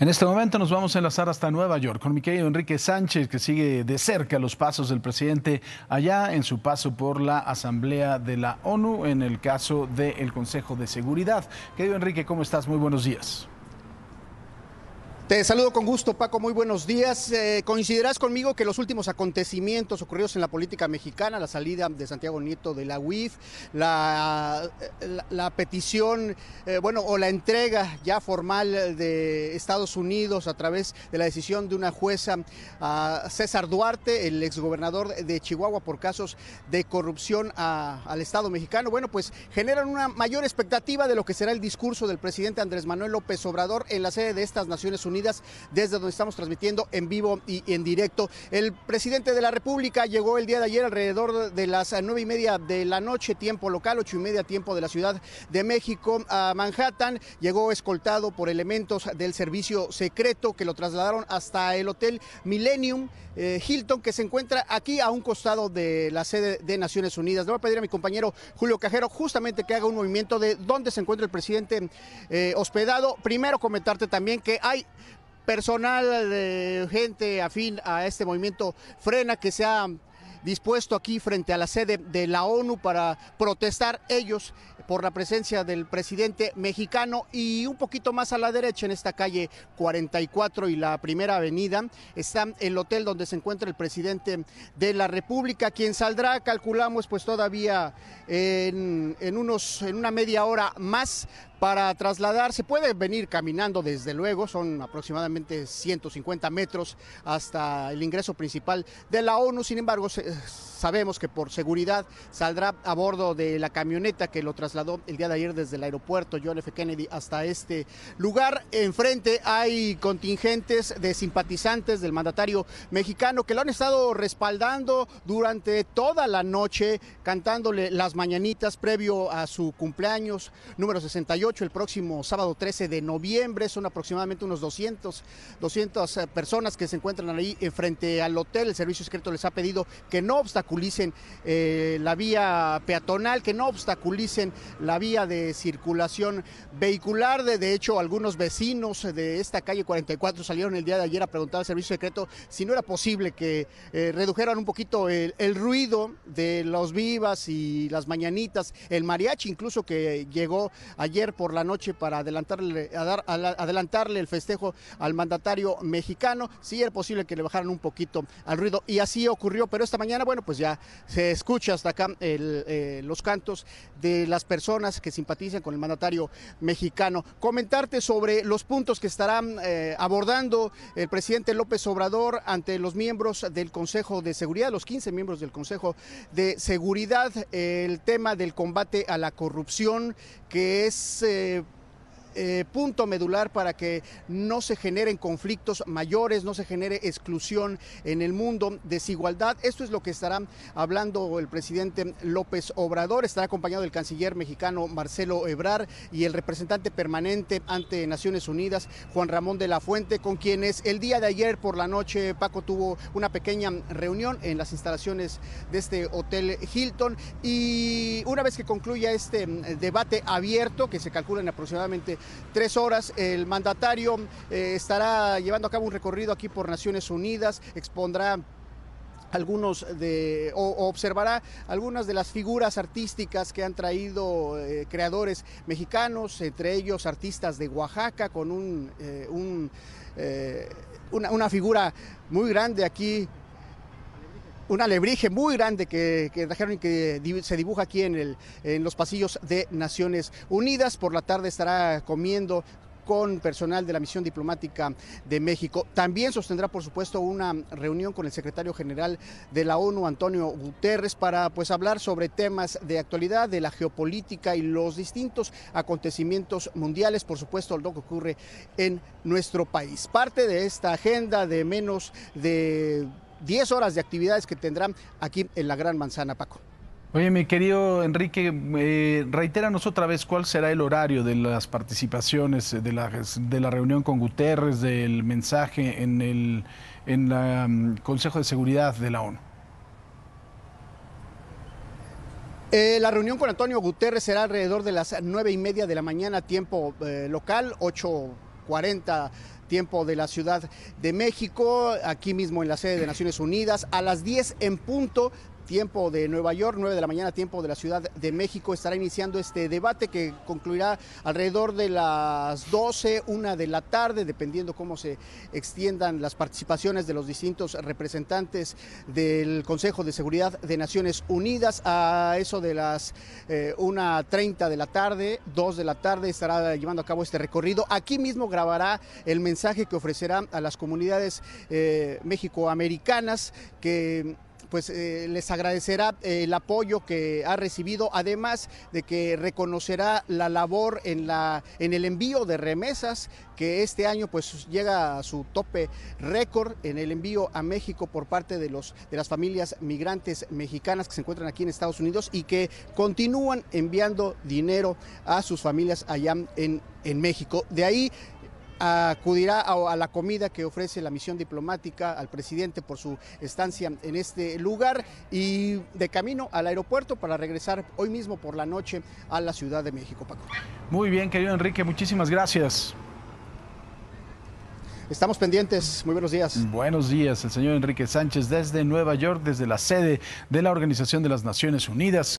En este momento nos vamos a enlazar hasta Nueva York con mi querido Enrique Sánchez, que sigue de cerca los pasos del presidente allá en su paso por la Asamblea de la ONU en el caso del Consejo de Seguridad. Querido Enrique, ¿cómo estás? Muy buenos días. Te saludo con gusto, Paco. Muy buenos días. Eh, ¿Coincidirás conmigo que los últimos acontecimientos ocurridos en la política mexicana, la salida de Santiago Nieto de la UIF, la, petición, eh, bueno, o la entrega ya formal de Estados Unidos a través de la decisión de una jueza a ah, César Duarte, el exgobernador de Chihuahua, por casos de corrupción al Estado mexicano, bueno, pues generan una mayor expectativa de lo que será el discurso del presidente Andrés Manuel López Obrador en la sede de estas Naciones Unidas desde donde estamos transmitiendo en vivo y en directo. El presidente de la República llegó el día de ayer alrededor de las nueve y media de la noche, tiempo local, ocho y media, tiempo de la Ciudad de México, a Manhattan. Llegó escoltado por elementos del servicio secreto que lo trasladaron hasta el Hotel Millennium eh, Hilton, que se encuentra aquí a un costado de la sede de Naciones Unidas. Le voy a pedir a mi compañero Julio Cajero justamente que haga un movimiento de dónde se encuentra el presidente eh, hospedado. Primero comentarte también que hay personal de eh, gente afín a este movimiento frena que se dispuesto aquí frente a la sede de la ONU para protestar ellos por la presencia del presidente mexicano y un poquito más a la derecha en esta calle 44 y la primera avenida está el hotel donde se encuentra el presidente de la República, quien saldrá, calculamos, pues todavía en, unos, en una media hora más para trasladarse. Puede venir caminando, desde luego, son aproximadamente 150 metros hasta el ingreso principal de la ONU. Sin embargo, sabemos que por seguridad saldrá a bordo de la camioneta que lo trasladó el día de ayer desde el aeropuerto John F. Kennedy hasta este lugar. Enfrente hay contingentes de simpatizantes del mandatario mexicano que lo han estado respaldando durante toda la noche, cantándole las mañanitas previo a su cumpleaños número 68 el próximo sábado 13 de noviembre. Son aproximadamente unos 200, 200 eh, personas que se encuentran ahí enfrente al hotel. El Servicio Secreto les ha pedido que que no obstaculicen eh, la vía peatonal, que no obstaculicen la vía de circulación vehicular. De, hecho, algunos vecinos de esta calle 44 salieron el día de ayer a preguntar al servicio secreto si no era posible que eh, redujeran un poquito el, ruido de los vivas y las mañanitas, el mariachi incluso que llegó ayer por la noche para adelantarle, a dar, adelantarle el festejo al mandatario mexicano. si era posible que le bajaran un poquito al ruido y así ocurrió, pero esta mañana mañana, bueno, pues ya se escucha hasta acá eh, los cantos de las personas que simpatizan con el mandatario mexicano. Comentarte sobre los puntos que estarán eh, abordando el presidente López Obrador ante los miembros del Consejo de Seguridad, los 15 miembros del Consejo de Seguridad, el tema del combate a la corrupción, que es... Eh, eh, punto medular para que no se generen conflictos mayores, no se genere exclusión en el mundo, desigualdad. Esto es lo que estará hablando el presidente López Obrador. Estará acompañado del canciller mexicano Marcelo Ebrar y el representante permanente ante Naciones Unidas, Juan Ramón de la Fuente, con quienes el día de ayer por la noche Paco tuvo una pequeña reunión en las instalaciones de este Hotel Hilton. Y una vez que concluya este mm, debate abierto, que se calcula en aproximadamente tres horas. El mandatario eh, estará llevando a cabo un recorrido aquí por Naciones Unidas, expondrá algunos de o, observará algunas de las figuras artísticas que han traído eh, creadores mexicanos, entre ellos artistas de Oaxaca con un, eh, una figura muy grande aquí un alebrije muy grande que, que y que se dibuja aquí en, el, en los pasillos de Naciones Unidas. Por la tarde estará comiendo con personal de la misión diplomática de México. También sostendrá, por supuesto, una reunión con el secretario general de la ONU, Antonio Guterres, para pues hablar sobre temas de actualidad, de la geopolítica y los distintos acontecimientos mundiales, por supuesto, lo que ocurre en nuestro país. Parte de esta agenda de menos de 10 horas de actividades que tendrán aquí en la Gran Manzana, Paco. Oye, mi querido Enrique, eh, reitéranos otra vez cuál será el horario de las participaciones, eh, de la, de la reunión con Guterres, del mensaje en el en la, mm, Consejo de Seguridad de la ONU. Eh, la reunión con Antonio Guterres será alrededor de las nueve y media de la mañana, tiempo local, ocho 40 tiempo de la Ciudad de México, aquí mismo en la sede de Naciones Unidas, a las 10 en punto tiempo de Nueva York, 9 de la mañana tiempo de la Ciudad de México. Estará iniciando este debate que concluirá alrededor de las 12, 1 de la tarde, dependiendo cómo se extiendan las participaciones de los distintos representantes del Consejo de Seguridad de Naciones Unidas. A eso de las 1.30 eh, de la tarde, 2 de la tarde, estará llevando a cabo este recorrido. Aquí mismo grabará el mensaje que ofrecerá a las comunidades eh, mexicoamericanas que pues eh, les agradecerá eh, el apoyo que ha recibido, además de que reconocerá la labor en, la, en el envío de remesas, que este año pues llega a su tope récord en el envío a México por parte de, los, de las familias migrantes mexicanas que se encuentran aquí en Estados Unidos y que continúan enviando dinero a sus familias allá en, en México. De ahí acudirá a, la comida que ofrece la misión diplomática al presidente por su estancia en este lugar y de camino al aeropuerto para regresar hoy mismo por la noche a la Ciudad de México, Paco. Muy bien, querido Enrique, muchísimas gracias. Estamos pendientes. Muy buenos días. Buenos días, el señor Enrique Sánchez desde Nueva York, desde la sede de la Organización de las Naciones Unidas.